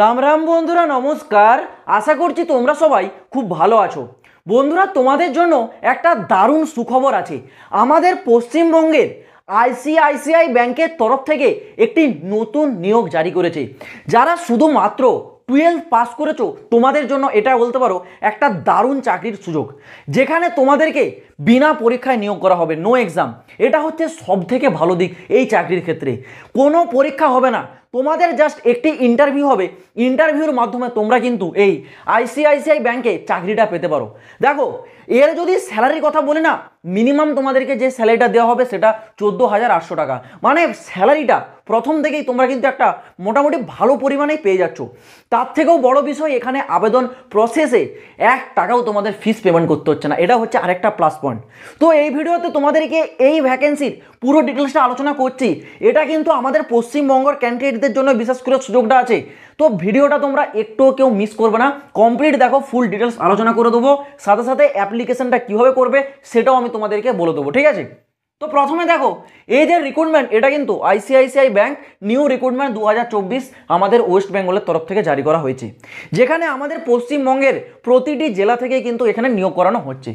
রাম রাম বন্ধুরা নমস্কার আশা করছি তোমরা সবাই খুব ভালো আছো বন্ধুরা তোমাদের জন্য একটা দারুণ সুখবর আছে আমাদের পশ্চিমবঙ্গের আইসিআইসিআই ব্যাংকের তরফ থেকে একটি নতুন নিয়োগ জারি করেছে যারা শুধুমাত্র টুয়েলভ পাস করেছো তোমাদের জন্য এটা বলতে পারো একটা দারুণ চাকরির সুযোগ যেখানে তোমাদেরকে বিনা পরীক্ষায় নিয়োগ করা হবে নো এক্সাম এটা হচ্ছে সব থেকে ভালো দিক এই চাকরির ক্ষেত্রে কোনো পরীক্ষা হবে না তোমাদের জাস্ট একটি ইন্টারভিউ হবে ইন্টারভিউর মাধ্যমে তোমরা কিন্তু এই আইসিআইসিআই ব্যাংকে চাকরিটা পেতে পারো দেখো এর যদি স্যালারির কথা বলি না মিনিমাম তোমাদেরকে যে স্যালারিটা দেওয়া হবে সেটা চোদ্দো হাজার আটশো টাকা মানে স্যালারিটা প্রথম থেকেই তোমরা কিন্তু একটা মোটামুটি ভালো পরিমাণেই পেয়ে যাচ্ছ তার থেকেও বড় বিষয় এখানে আবেদন প্রসেসে এক টাকাও তোমাদের ফিস পেমেন্ট করতে হচ্ছে না এটা হচ্ছে আরেকটা প্লাস পয়েন্ট তো এই ভিডিওতে তোমাদেরকে এই ভ্যাকেন্সির পুরো ডিটেলসটা আলোচনা করছি এটা কিন্তু আমাদের পশ্চিমবঙ্গর ক্যান্ডিডেটদের জন্য বিশেষ করে সুযোগটা আছে তো ভিডিওটা তোমরা একটুও কেউ মিস করবে না কমপ্লিট দেখো ফুল ডিটেলস আলোচনা করে দেবো সাথে সাথে অ্যাপ্লিকেশনটা কীভাবে করবে সেটাও আমি তোমাদেরকে বলে দেবো ঠিক আছে তো প্রথমে দেখো এই যে রিক্রুটমেন্ট এটা কিন্তু আইসিআইসিআই ব্যাংক নিউ রিক্রুটমেন্ট দু আমাদের ওয়েস্ট বেঙ্গলের তরফ থেকে জারি করা হয়েছে যেখানে আমাদের পশ্চিমবঙ্গের প্রতিটি জেলা থেকে কিন্তু এখানে নিয়োগ করানো হচ্ছে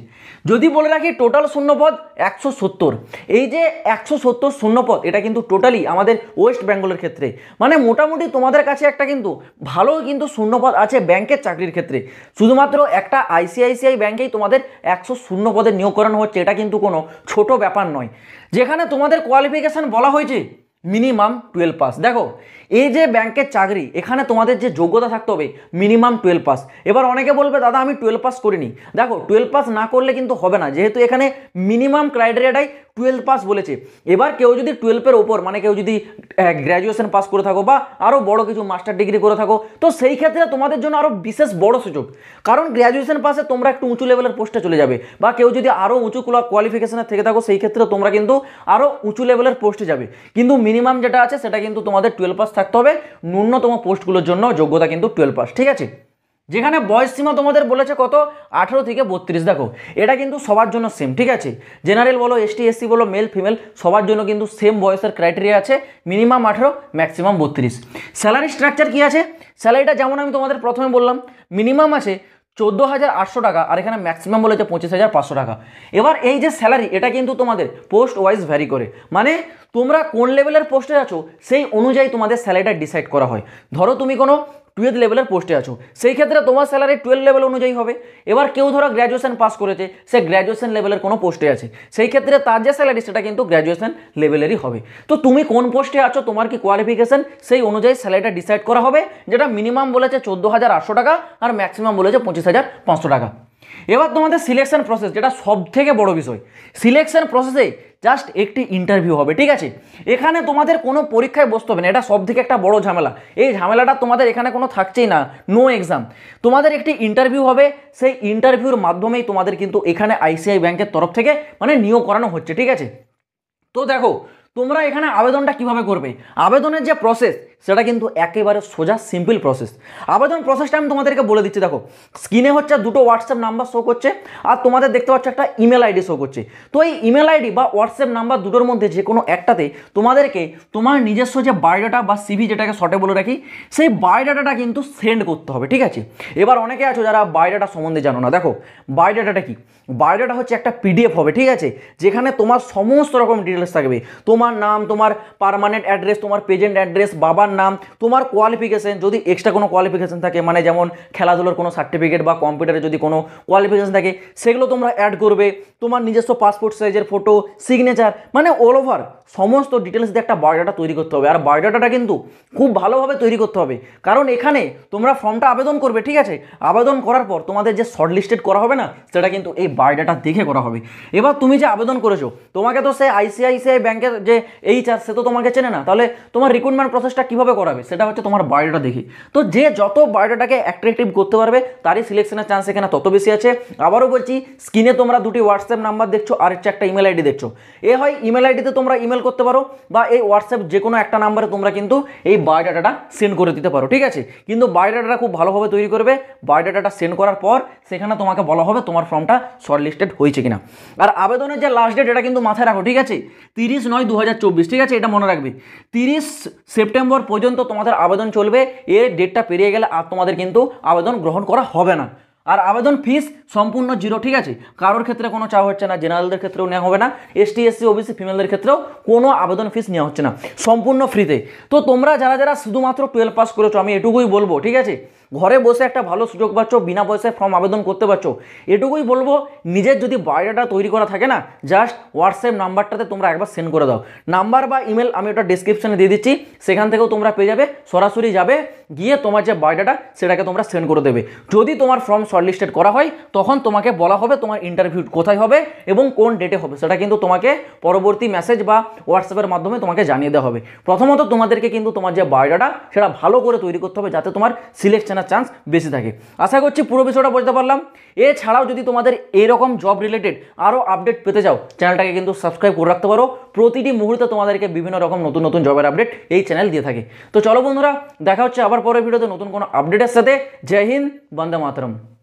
যদি বলে রাখি টোটাল শূন্যপদ একশো সত্তর এই যে একশো সত্তর শূন্যপদ এটা কিন্তু টোটালি আমাদের ওয়েস্ট বেঙ্গলের ক্ষেত্রে মানে মোটামুটি তোমাদের কাছে একটা কিন্তু ভালো কিন্তু শূন্যপদ আছে ব্যাংকের চাকরির ক্ষেত্রে শুধুমাত্র একটা আইসিআইসিআই ব্যাঙ্কেই তোমাদের একশো শূন্যপদে নিয়োগ করানো হচ্ছে এটা কিন্তু কোনো ছোট ব্যাপার নয় যেখানে তোমাদের কোয়ালিফিকেশান বলা হয়েছে মিনিমাম টুয়েলভ পাস দেখো এই যে ব্যাংকের চাকরি এখানে তোমাদের যে যোগ্যতা থাকতে হবে মিনিমাম টুয়েলভ পাস এবার অনেকে বলবে দাদা আমি টুয়েলভ পাস করিনি দেখো টুয়েলভ পাস না করলে কিন্তু হবে না যেহেতু এখানে মিনিমাম ক্রাইটেরিয়াটাই টুয়েলভ পাস বলেছে এবার কেউ যদি টুয়েলভের ওপর মানে কেউ যদি গ্র্যাজুয়েশন পাস করে থাকো বা আরও বড় কিছু মাস্টার ডিগ্রি করে থাকো তো সেই ক্ষেত্রে তোমাদের জন্য আরও বিশেষ বড় সুযোগ কারণ গ্র্যাজুয়েশন পাসে তোমরা একটু উঁচু লেভেলের পোস্টে চলে যাবে বা কেউ যদি আরও উঁচু কোয়ালিফিকেশনের থেকে থাকো সেই ক্ষেত্রে তোমরা কিন্তু আরও উঁচু লেভেলের পোস্টে যাবে কিন্তু মিনিমাম যেটা আছে সেটা কিন্তু তোমাদের টুয়েলভ পাস থাকতে হবে ন্যূনতম পোস্টগুলোর জন্য যোগ্যতা কিন্তু টুয়েলভ পাস ঠিক আছে যেখানে বয়স সীমা তোমাদের বলেছে কত আঠেরো থেকে বত্রিশ দেখো এটা কিন্তু সবার জন্য সেম ঠিক আছে জেনারেল বলো এসটি এসসি বলো মেল ফিমেল সবার জন্য কিন্তু সেম বয়সের ক্রাইটেরিয়া আছে মিনিমাম আঠেরো ম্যাক্সিমাম বত্রিশ স্যালারি স্ট্রাকচার কী আছে স্যালারিটা যেমন আমি তোমাদের প্রথমে বললাম মিনিমাম আছে চোদ্দো হাজার আটশো টাকা আর এখানে ম্যাক্সিমাম বলেছে পঁচিশ হাজার পাঁচশো টাকা এবার এই যে স্যালারি এটা কিন্তু তোমাদের পোস্ট ওয়াইজ ভ্যারি করে মানে তোমরা কোন লেভেলের পোস্টে আছো সেই অনুযায়ী তোমাদের স্যালারিটা ডিসাইড করা হয় ধরো তুমি কোনো টুয়েলভ লেভেলের পোস্টে আছো সেই ক্ষেত্রে তোমার স্যালারি টুয়েলভ লেভেল অনুযায়ী হবে এবার কেউ ধরো গ্র্যাজুয়েশন পাস করেছে সে গ্র্যাজুয়েশন লেভেলের কোনো পোস্টে আছে সেই ক্ষেত্রে তার যে স্যালারি সেটা কিন্তু গ্র্যাজুয়েশন লেভেলেরই হবে তো তুমি কোন পোস্টে আছো তোমার কি কোয়ালিফিকেশন সেই অনুযায়ী স্যালারিটা ডিসাইড করা হবে যেটা মিনিমাম বলেছে চোদ্দো হাজার আটশো টাকা আর ম্যাক্সিমাম বলেছে পঁচিশ হাজার পাঁচশো টাকা এবার তোমাদের সিলেকশন প্রসেস যেটা সব থেকে বড় বিষয় সিলেকশন প্রসেসে জাস্ট একটি ইন্টারভিউ হবে ঠিক আছে এখানে তোমাদের কোনো পরীক্ষায় বসতে হবে না এটা সব থেকে একটা বড় ঝামেলা এই ঝামেলাটা তোমাদের এখানে কোনো থাকছেই না নো এক্সাম তোমাদের একটি ইন্টারভিউ হবে সেই ইন্টারভিউর মাধ্যমেই তোমাদের কিন্তু এখানে আইসিআই ব্যাংকের তরফ থেকে মানে নিয়োগ করানো হচ্ছে ঠিক আছে তো দেখো তোমরা এখানে আবেদনটা কিভাবে করবে আবেদনের যে প্রসেস সেটা কিন্তু একেবারে সোজা সিম্পল প্রসেস আবার যখন প্রসেসটা আমি তোমাদেরকে বলে দিচ্ছি দেখো স্ক্রিনে হচ্ছে দুটো হোয়াটসঅ্যাপ নাম্বার শো করছে আর তোমাদের দেখতে পাচ্ছ একটা ইমেল আইডি শো করছে তো এই ইমেল আইডি বা হোয়াটসঅ্যাপ নাম্বার দুটোর মধ্যে যে কোনো একটাতে তোমাদেরকে তোমার নিজস্ব যে বায়োডাটা বা সিভি যেটাকে শর্টে বলে রাখি সেই বায়োডাটাটা কিন্তু সেন্ড করতে হবে ঠিক আছে এবার অনেকে আছো যারা বায়োডাটা সম্বন্ধে জানো না দেখো বায়োডাটাটা কি বায়োডাটা হচ্ছে একটা পিডিএফ হবে ঠিক আছে যেখানে তোমার সমস্ত রকম ডিটেলস থাকবে তোমার নাম তোমার পারমানেন্ট অ্যাড্রেস তোমার প্রেজেন্ট অ্যাড্রেস বাবার তোমার নাম তোমার কোয়ালিফিকেশন যদি এক্সট্রা কোনো কোয়ালিফিকেশন থাকে মানে যেমন খেলাধুলোর কোনো সার্টিফিকেট বা কম্পিউটারে যদি কোনো কোয়ালিফিকেশন থাকে সেগুলো তোমরা অ্যাড করবে তোমার নিজস্ব পাসপোর্ট সাইজের ফটো সিগনেচার মানে অল ওভার সমস্ত ডিটেলস দিয়ে একটা বায়োডাটা তৈরি করতে হবে আর বায়োডাটাটা কিন্তু খুব ভালোভাবে তৈরি করতে হবে কারণ এখানে তোমরা ফর্মটা আবেদন করবে ঠিক আছে আবেদন করার পর তোমাদের যে শর্টলিস্টেড করা হবে না সেটা কিন্তু এই বায়োডাটা দেখে করা হবে এবার তুমি যে আবেদন করেছো তোমাকে তো সে আইসিআইসিআই ব্যাংকের যে এইচ আর সে তো তোমাকে চেনে না তাহলে তোমার রিক্রুটমেন্ট প্রসেসটা কী কীভাবে করাবে সেটা হচ্ছে তোমার বায়োডাটা দেখি তো যে যত বায়োডাটাকে অ্যাট্রাকটিভ করতে পারবে তারই সিলেকশনের চান্স এখানে তত বেশি আছে আবারও বলছি স্ক্রিনে তোমরা দুটি হোয়াটসঅ্যাপ নাম্বার দেখছো আর হচ্ছে একটা ইমেল আইডি দেখছো এ হয় ইমেল আইডিতে তোমরা ইমেল করতে পারো বা এই হোয়াটসঅ্যাপ যে কোনো একটা নাম্বারে তোমরা কিন্তু এই বায়োডাটা সেন্ড করে দিতে পারো ঠিক আছে কিন্তু বায়োডাটাটা খুব ভালোভাবে তৈরি করবে বায়োডাটাটা সেন্ড করার পর সেখানে তোমাকে বলা হবে তোমার ফর্মটা শর্ট লিস্টেড হয়েছে কিনা আর আবেদনের যে লাস্ট ডেট এটা কিন্তু মাথায় রাখো ঠিক আছে তিরিশ নয় দু ঠিক আছে এটা মনে রাখবে তিরিশ সেপ্টেম্বর পর্যন্ত তোমাদের আবেদন চলবে এর ডেটটা পেরিয়ে গেলে আর তোমাদের কিন্তু আবেদন গ্রহণ করা হবে না আর আবেদন ফিস সম্পূর্ণ জিরো ঠিক আছে কারোর ক্ষেত্রে কোনো চাওয়া হচ্ছে না জেনারেলদের ক্ষেত্রেও নেওয়া হবে না এসটি এসসি ওবিসি ফিমেলদের ক্ষেত্রেও কোনো আবেদন ফিস নেওয়া হচ্ছে না সম্পূর্ণ ফ্রিতে তো তোমরা যারা যারা শুধুমাত্র টুয়েলভ পাস করেছো আমি এটুকুই বলবো ঠিক আছে ঘরে বসে একটা ভালো সুযোগ পাচ্ছ বিনা পয়সায় ফর্ম আবেদন করতে পারছো এটুকুই বলবো নিজের যদি বায়োডাটা তৈরি করা থাকে না জাস্ট হোয়াটসঅ্যাপ নাম্বারটাতে তোমরা একবার সেন্ড করে দাও নাম্বার বা ইমেল আমি ওটা ডিসক্রিপশানে দিয়ে দিচ্ছি সেখান থেকেও তোমরা পেয়ে যাবে সরাসরি যাবে গিয়ে তোমার যে বায়োডাটা সেটাকে তোমরা সেন্ড করে দেবে যদি তোমার ফর্ম শর্টলিস্টেড করা হয় তখন তোমাকে বলা হবে তোমার ইন্টারভিউ কোথায় হবে এবং কোন ডেটে হবে সেটা কিন্তু তোমাকে পরবর্তী মেসেজ বা হোয়াটসঅ্যাপের মাধ্যমে তোমাকে জানিয়ে দেওয়া হবে প্রথমত তোমাদেরকে কিন্তু তোমার যে বায়োডাটা সেটা ভালো করে তৈরি করতে হবে যাতে তোমার সিলেকশন জানার চান্স বেশি থাকে আশা করছি পুরো বিষয়টা বুঝতে পারলাম এছাড়াও যদি তোমাদের এরকম জব রিলেটেড আরও আপডেট পেতে চাও চ্যানেলটাকে কিন্তু সাবস্ক্রাইব করে রাখতে পারো প্রতিটি মুহূর্তে তোমাদেরকে বিভিন্ন রকম নতুন নতুন জবের আপডেট এই চ্যানেল দিয়ে থাকে তো চলো বন্ধুরা দেখা হচ্ছে আবার পরের ভিডিওতে নতুন কোনো আপডেটের সাথে জয় হিন্দ বন্দে মাতরম